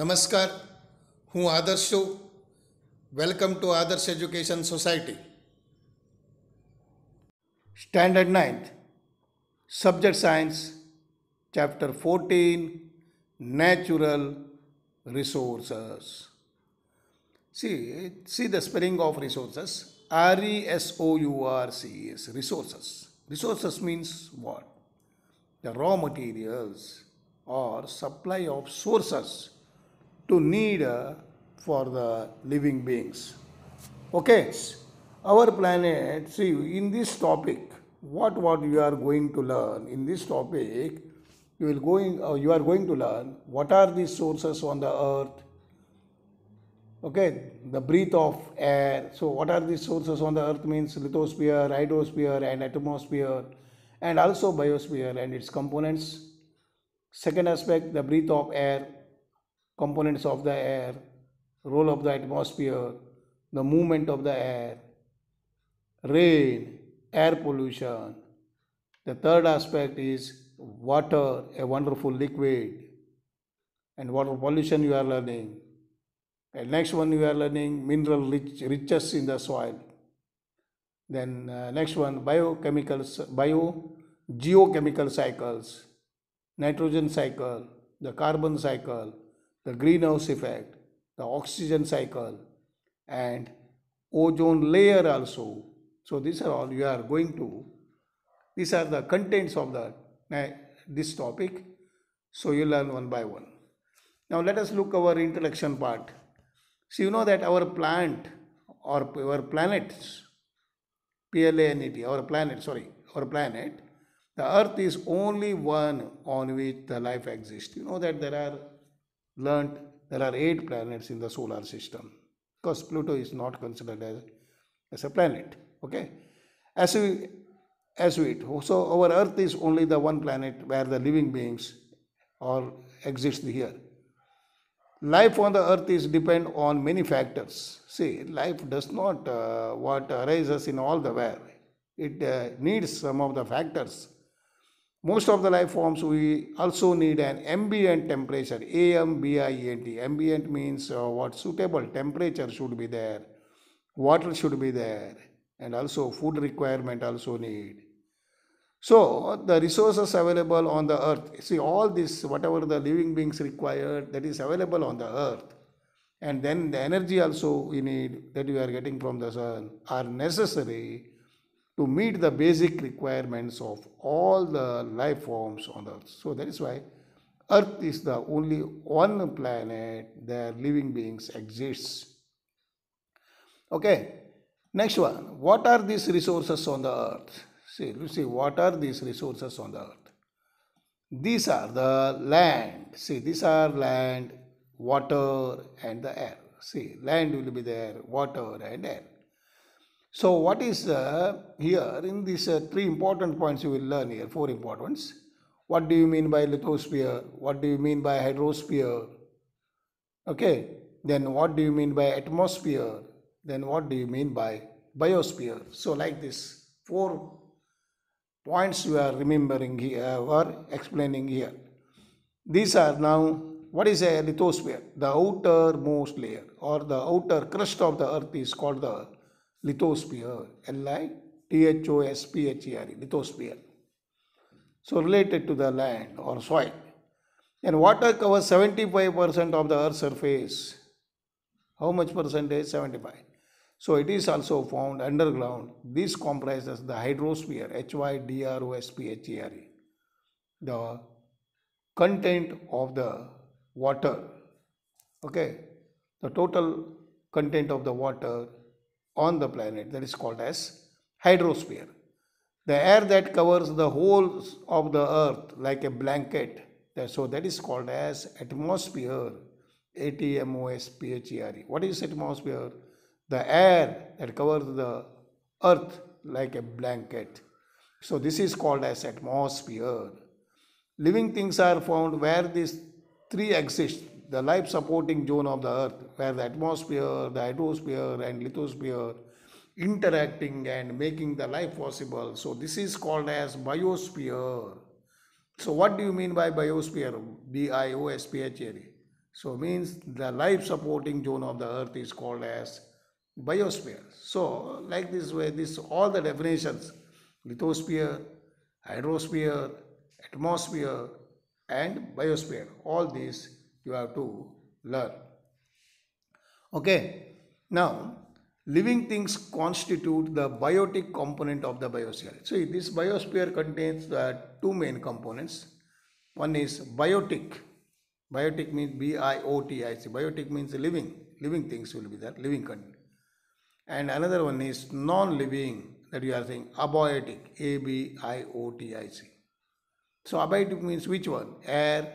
નમસ્કાર હું આદર્શ છું welcome to Adarsh education society Standard ninth subject science chapter fourteen natural resources. See, see the spelling of resources. R E S O U R C E S. Resources. Resources means what? The raw materials or supply of sources to need uh, for the living beings. Okay, our planet, see, in this topic, what what you are going to learn in this topic, you will going uh, you are going to learn what are the sources on the earth. Okay, the breath of air. So, what are the sources on the earth means lithosphere, hydrosphere, and atmosphere, and also biosphere and its components. Second aspect, the breath of air components of the air, role of the atmosphere, the movement of the air, rain, air pollution. The third aspect is water, a wonderful liquid, and water pollution you are learning. And next one you are learning mineral rich, riches in the soil. Then uh, next one biochemicals, bio geochemical cycles, nitrogen cycle, the carbon cycle, the greenhouse effect, the oxygen cycle, and ozone layer also. So these are all you are going to. These are the contents of the this topic. So you learn one by one. Now let us look our introduction part. So you know that our plant or our planets, P-L-A-N-E-T, our planet, sorry, our planet, the earth is only one on which the life exists. You know that there are learnt there are eight planets in the solar system because Pluto is not considered as, as a planet. Okay, as we as we so our Earth is only the one planet where the living beings or exist here. Life on the Earth is depend on many factors. See, life does not uh, what arises in all the where. It uh, needs some of the factors most of the life forms we also need an ambient temperature, A-M-B-I-E-N-T. Ambient means uh, what suitable temperature should be there, water should be there, and also food requirement also need. So the resources available on the earth, see all this, whatever the living beings require, that is available on the earth. And then the energy also we need that we are getting from the sun are necessary to meet the basic requirements of all the life forms on Earth. So that is why Earth is the only one planet where living beings exists. Okay, next one. What are these resources on the Earth? See, you see, what are these resources on the Earth? These are the land. See, these are land, water, and the air. See, land will be there, water, and air so what is uh, here in these uh, three important points you will learn here, four important ones. What do you mean by lithosphere? What do you mean by hydrosphere? Okay, then what do you mean by atmosphere? Then what do you mean by biosphere? So like this, four points you are remembering here uh, or explaining here. These are now what is a lithosphere? The outermost layer or the outer crust of the earth is called the lithosphere, L-I T-H-O-S-P-H-E-R-E, lithosphere. So related to the land or soil. And water covers 75% of the Earth's surface. How much percentage? 75. So it is also found underground. This comprises the hydrosphere, H-Y-D-R-O-S-P-H-E-R-E. The content of the water, okay, the total content of the water on the planet that is called as hydrosphere. The air that covers the whole of the earth like a blanket, so that is called as atmosphere. A T M O S P H E R E. What is atmosphere? The air that covers the earth like a blanket. So this is called as atmosphere. Living things are found where these three exist the life supporting zone of the earth where the atmosphere, the hydrosphere and lithosphere interacting and making the life possible. So this is called as biosphere. So what do you mean by biosphere? B-I-O-S-P-H-E-R-E. So means the life supporting zone of the earth is called as biosphere. So like this way, this all the definitions, lithosphere, hydrosphere, atmosphere and biosphere, all these you have to learn. Okay, now living things constitute the biotic component of the biosphere. So this biosphere contains the uh, two main components. One is biotic. Biotic means B-I-O-T-I-C. Biotic means living. Living things will be there, living content. And another one is non-living that you are saying abiotic. A-B-I-O-T-I-C. So abiotic means which one? Air,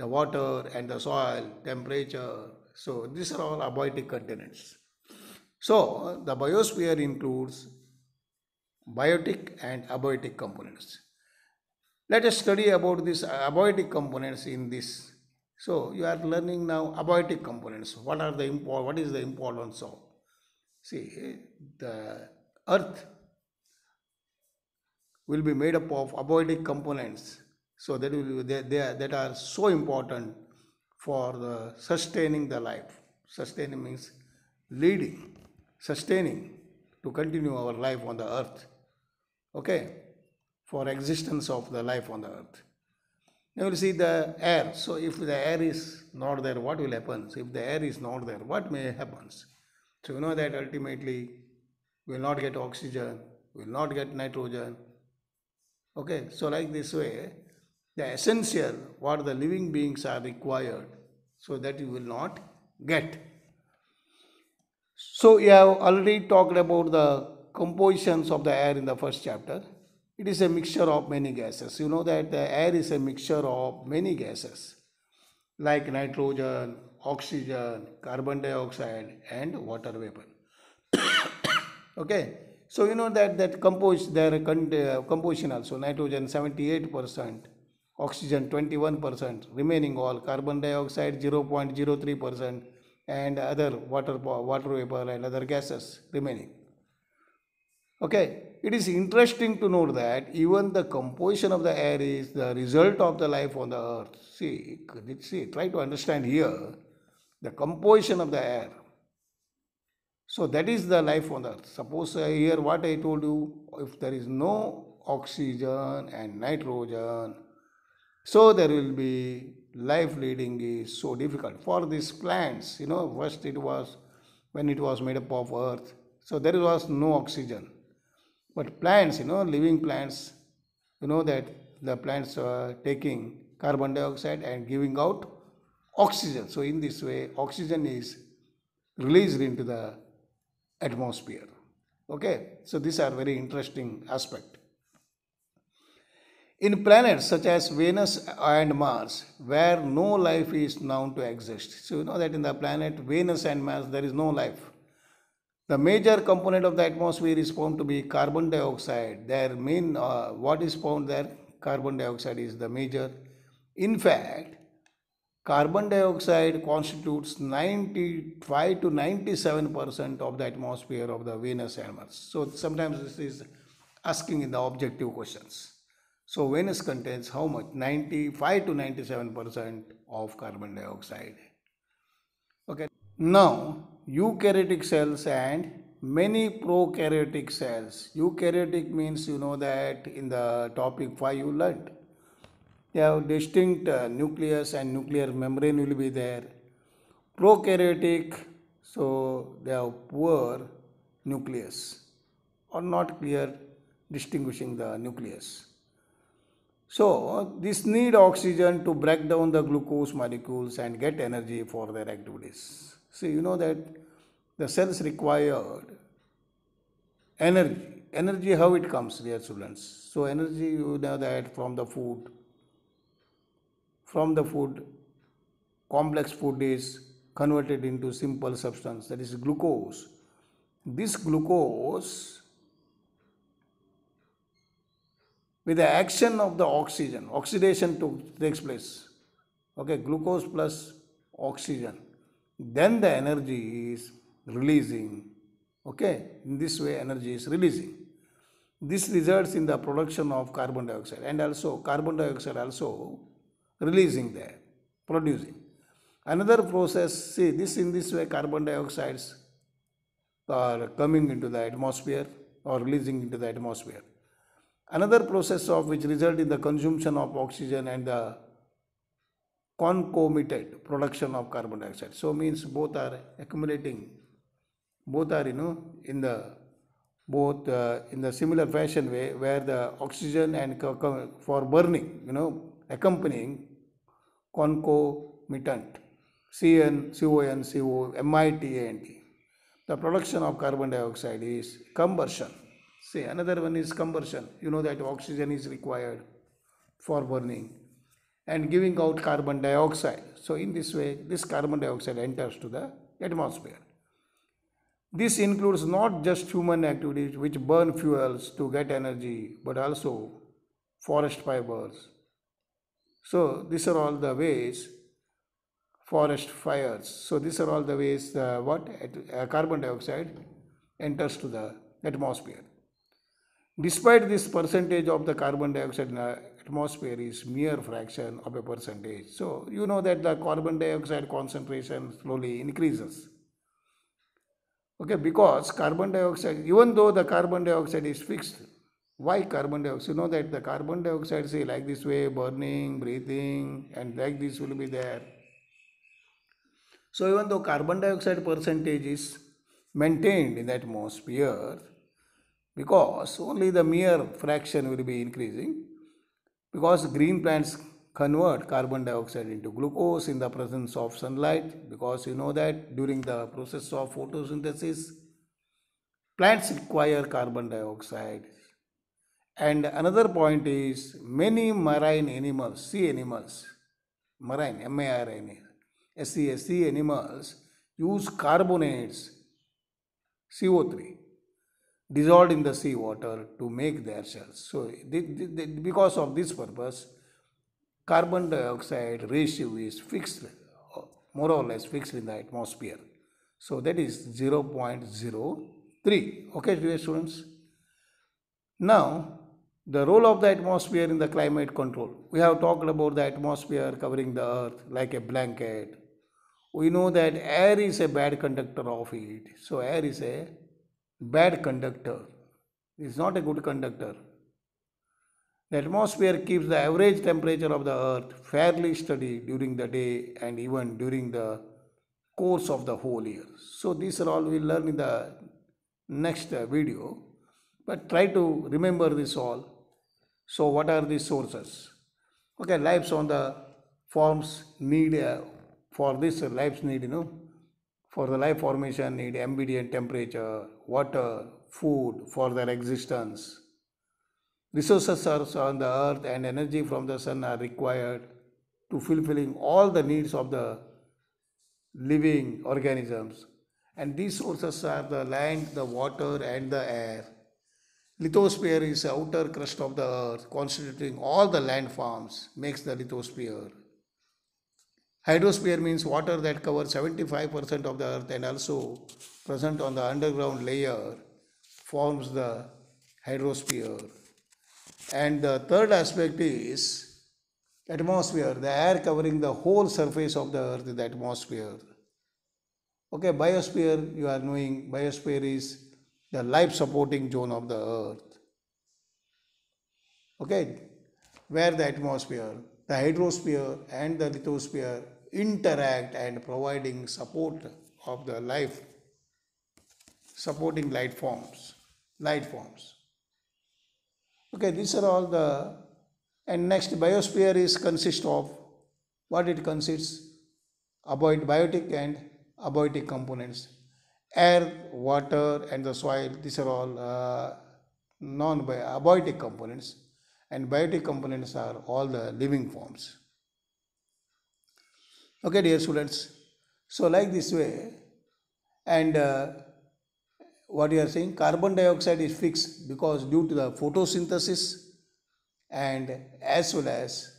the water and the soil, temperature. So these are all abiotic continents. So the biosphere includes biotic and abiotic components. Let us study about these abiotic components in this. So you are learning now abiotic components. What are the What is the importance of? See the earth will be made up of abiotic components so that, will, they, they, that are so important for the sustaining the life. Sustaining means leading, sustaining to continue our life on the earth. Okay? For existence of the life on the earth. Now you see the air. So if the air is not there, what will happen? So if the air is not there, what may happen? So you know that ultimately we will not get oxygen, we will not get nitrogen. Okay, so like this way, the essential what the living beings are required so that you will not get so you have already talked about the compositions of the air in the first chapter it is a mixture of many gases you know that the air is a mixture of many gases like nitrogen oxygen carbon dioxide and water vapor okay so you know that that compose their uh, composition also nitrogen 78 percent oxygen 21%, remaining all carbon dioxide 0.03% and other water, water vapor and other gases remaining. Okay, it is interesting to note that even the composition of the air is the result of the life on the earth. See, see try to understand here the composition of the air. So that is the life on the earth. Suppose here what I told you, if there is no oxygen and nitrogen, so there will be life leading is so difficult for these plants. You know, first it was when it was made up of earth, so there was no oxygen. But plants, you know, living plants, you know that the plants are taking carbon dioxide and giving out oxygen. So in this way, oxygen is released into the atmosphere. Okay, so these are very interesting aspect in planets such as Venus and Mars, where no life is known to exist. So you know that in the planet Venus and Mars, there is no life. The major component of the atmosphere is found to be carbon dioxide. Their main, uh, what is found there, carbon dioxide is the major. In fact, carbon dioxide constitutes 95 to 97 percent of the atmosphere of the Venus and Mars. So sometimes this is asking in the objective questions. So Venus contains how much? 95 to 97% of carbon dioxide. Okay. Now, eukaryotic cells and many prokaryotic cells. Eukaryotic means you know that in the topic 5 you learned. They have distinct uh, nucleus and nuclear membrane will be there. Prokaryotic, so they have poor nucleus or not clear distinguishing the nucleus. So, uh, this need oxygen to break down the glucose molecules and get energy for their activities. So, you know that the cells required energy. Energy, how it comes, dear students? So, energy, you know that from the food, from the food, complex food is converted into simple substance, that is glucose. This glucose with the action of the oxygen, oxidation took, takes place. Okay, glucose plus oxygen. Then the energy is releasing. Okay, in this way, energy is releasing. This results in the production of carbon dioxide and also carbon dioxide also releasing there, producing. Another process, see this in this way carbon dioxides are coming into the atmosphere or releasing into the atmosphere. Another process of which result in the consumption of oxygen and the concomitant production of carbon dioxide. So means both are accumulating, both are you know in the both uh, in the similar fashion way where the oxygen and for burning you know accompanying concomitant CN, CON, CO, MITANT. The production of carbon dioxide is combustion. Say another one is combustion. You know that oxygen is required for burning and giving out carbon dioxide. So, in this way, this carbon dioxide enters to the atmosphere. This includes not just human activities which burn fuels to get energy, but also forest fibers. So, these are all the ways forest fires. So, these are all the ways uh, what uh, carbon dioxide enters to the atmosphere. Despite this percentage of the carbon dioxide in the atmosphere is mere fraction of a percentage. So you know that the carbon dioxide concentration slowly increases. Okay, because carbon dioxide, even though the carbon dioxide is fixed, why carbon dioxide? You know that the carbon dioxide, say, like this way, burning, breathing, and like this will be there. So even though carbon dioxide percentage is maintained in the atmosphere, because only the mere fraction will be increasing because green plants convert carbon dioxide into glucose in the presence of sunlight because you know that during the process of photosynthesis plants require carbon dioxide and another point is many marine animals sea animals marine sea animals use carbonates CO3 dissolved in the sea water to make their shells. So, they, they, they, because of this purpose, carbon dioxide ratio is fixed, more or less fixed in the atmosphere. So, that is 0.03. Okay, dear students. Now, the role of the atmosphere in the climate control. We have talked about the atmosphere covering the earth like a blanket. We know that air is a bad conductor of heat. So, air is a bad conductor, is not a good conductor. The atmosphere keeps the average temperature of the earth fairly steady during the day and even during the course of the whole year. So these are all we learn in the next video. But try to remember this all. So what are the sources? Okay, lives on the forms need uh, for this uh, lives need you know for the life formation need ambient temperature, water, food for their existence. Resources on the earth and energy from the sun are required to fulfilling all the needs of the living organisms. And these sources are the land, the water and the air. Lithosphere is the outer crust of the earth constituting all the land forms makes the lithosphere. Hydrosphere means water that covers 75% of the earth and also present on the underground layer forms the hydrosphere. And the third aspect is atmosphere, the air covering the whole surface of the earth, the atmosphere. Okay, biosphere, you are knowing, biosphere is the life supporting zone of the earth. Okay, where the atmosphere, the hydrosphere and the lithosphere interact and providing support of the life supporting light forms light forms okay these are all the and next biosphere is consist of what it consists about biotic and abiotic components air water and the soil these are all uh, non abiotic components and biotic components are all the living forms. Okay, dear students. So, like this way, and uh, what you are saying, carbon dioxide is fixed because due to the photosynthesis and as well as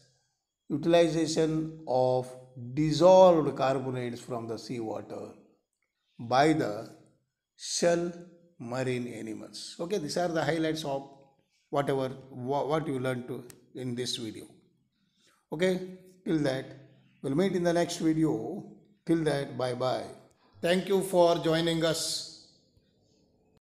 utilization of dissolved carbonates from the seawater by the shell marine animals. Okay, these are the highlights of whatever what you learned to in this video okay till that we'll meet in the next video till that bye bye thank you for joining us